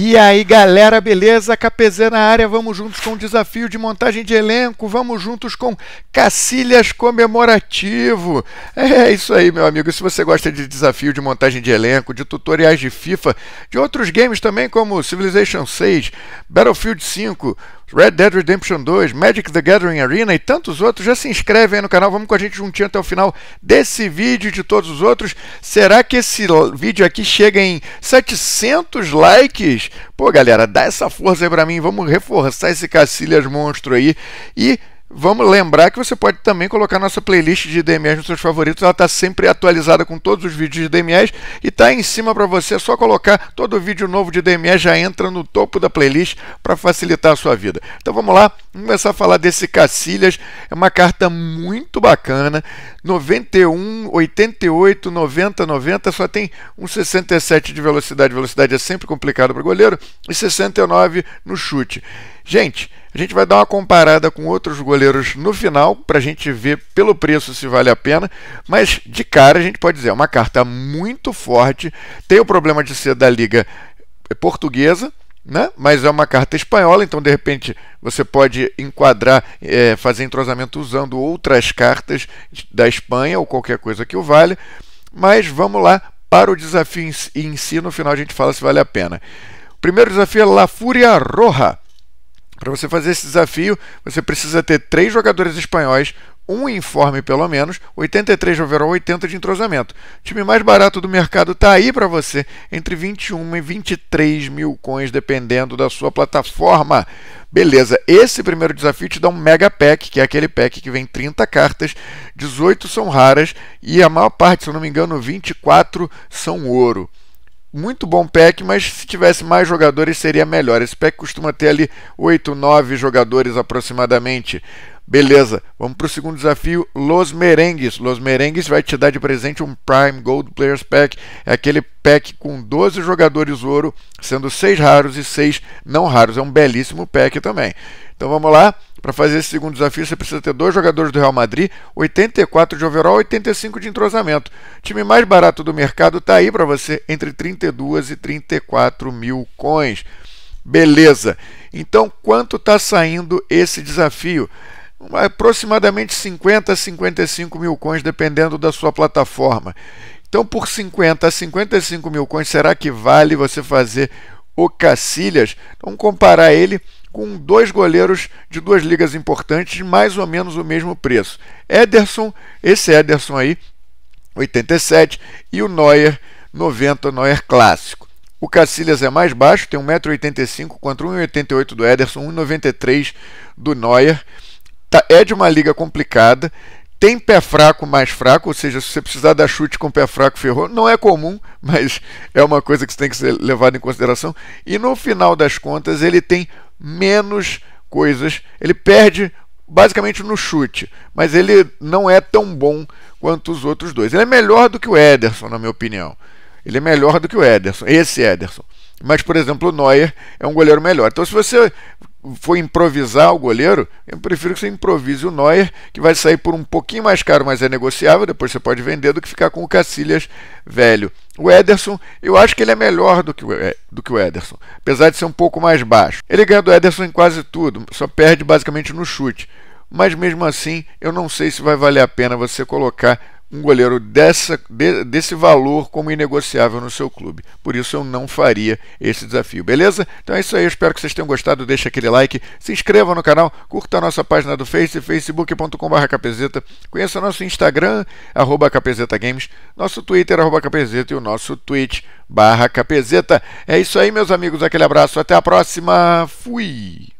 E aí, galera, beleza? KPZ na área, vamos juntos com o desafio de montagem de elenco, vamos juntos com Cacilhas comemorativo. É isso aí, meu amigo. Se você gosta de desafio de montagem de elenco, de tutoriais de FIFA, de outros games também como Civilization 6, Battlefield 5, Red Dead Redemption 2, Magic the Gathering Arena e tantos outros. Já se inscreve aí no canal, vamos com a gente juntinho até o final desse vídeo e de todos os outros. Será que esse vídeo aqui chega em 700 likes? Pô, galera, dá essa força aí pra mim, vamos reforçar esse Cacilhas Monstro aí e Vamos lembrar que você pode também colocar nossa playlist de DMS nos seus favoritos. Ela está sempre atualizada com todos os vídeos de DMS e está em cima para você. É só colocar todo vídeo novo de DMS já entra no topo da playlist para facilitar a sua vida. Então vamos lá, vamos começar a falar desse Cacilhas. É uma carta muito bacana. 91, 88, 90, 90. Só tem um 67 de velocidade. Velocidade é sempre complicado para goleiro. E 69 no chute. Gente, a gente vai dar uma comparada com outros goleiros no final para a gente ver pelo preço se vale a pena, mas de cara a gente pode dizer, é uma carta muito forte, tem o problema de ser da liga portuguesa, né? mas é uma carta espanhola, então de repente você pode enquadrar, é, fazer entrosamento usando outras cartas da Espanha ou qualquer coisa que o vale. Mas vamos lá para o desafio em si, no final a gente fala se vale a pena. O primeiro desafio é La Fúria Roja. Para você fazer esse desafio, você precisa ter três jogadores espanhóis, um informe pelo menos, 83 overall, 80 de entrosamento. O time mais barato do mercado está aí para você, entre 21 e 23 mil coins, dependendo da sua plataforma. Beleza, esse primeiro desafio te dá um mega pack, que é aquele pack que vem 30 cartas, 18 são raras e a maior parte, se eu não me engano, 24 são ouro muito bom pack, mas se tivesse mais jogadores seria melhor. Esse pack costuma ter ali 8, 9 jogadores aproximadamente. Beleza, vamos para o segundo desafio, Los Merengues. Los Merengues vai te dar de presente um Prime Gold Players Pack, é aquele pack com 12 jogadores ouro, sendo 6 raros e 6 não raros. É um belíssimo pack também. Então vamos lá, para fazer esse segundo desafio você precisa ter dois jogadores do Real Madrid, 84 de overall, e 85 de entrosamento. O time mais barato do mercado está aí para você, entre 32 e 34 mil coins. Beleza, então quanto está saindo esse desafio? aproximadamente 50 a 55 mil coins, dependendo da sua plataforma. Então, por 50 a 55 mil coins, será que vale você fazer o Cacilhas? Então, vamos comparar ele com dois goleiros de duas ligas importantes, mais ou menos o mesmo preço. Ederson, esse Ederson aí, 87, e o Neuer, 90, Neuer clássico. O Cacilhas é mais baixo, tem 1,85m contra 1,88m do Ederson, 1,93m do Neuer. Tá, é de uma liga complicada, tem pé fraco mais fraco, ou seja, se você precisar dar chute com pé fraco, ferrou. Não é comum, mas é uma coisa que tem que ser levada em consideração. E no final das contas, ele tem menos coisas, ele perde basicamente no chute, mas ele não é tão bom quanto os outros dois. Ele é melhor do que o Ederson, na minha opinião. Ele é melhor do que o Ederson, esse Ederson. Mas, por exemplo, o Neuer é um goleiro melhor. Então, se você foi improvisar o goleiro, eu prefiro que você improvise o Neuer, que vai sair por um pouquinho mais caro, mas é negociável, depois você pode vender, do que ficar com o Cacilhas velho. O Ederson, eu acho que ele é melhor do que, o, é, do que o Ederson, apesar de ser um pouco mais baixo. Ele ganha do Ederson em quase tudo, só perde basicamente no chute. Mas mesmo assim, eu não sei se vai valer a pena você colocar um goleiro dessa, de, desse valor como inegociável no seu clube. Por isso eu não faria esse desafio, beleza? Então é isso aí, espero que vocês tenham gostado. Deixa aquele like, se inscreva no canal, curta a nossa página do Face, facebook.com.br capezeta, conheça nosso Instagram, arroba capezetagames, nosso Twitter, arroba capezeta e o nosso Twitch, barra capezeta. É isso aí, meus amigos, aquele abraço, até a próxima, fui!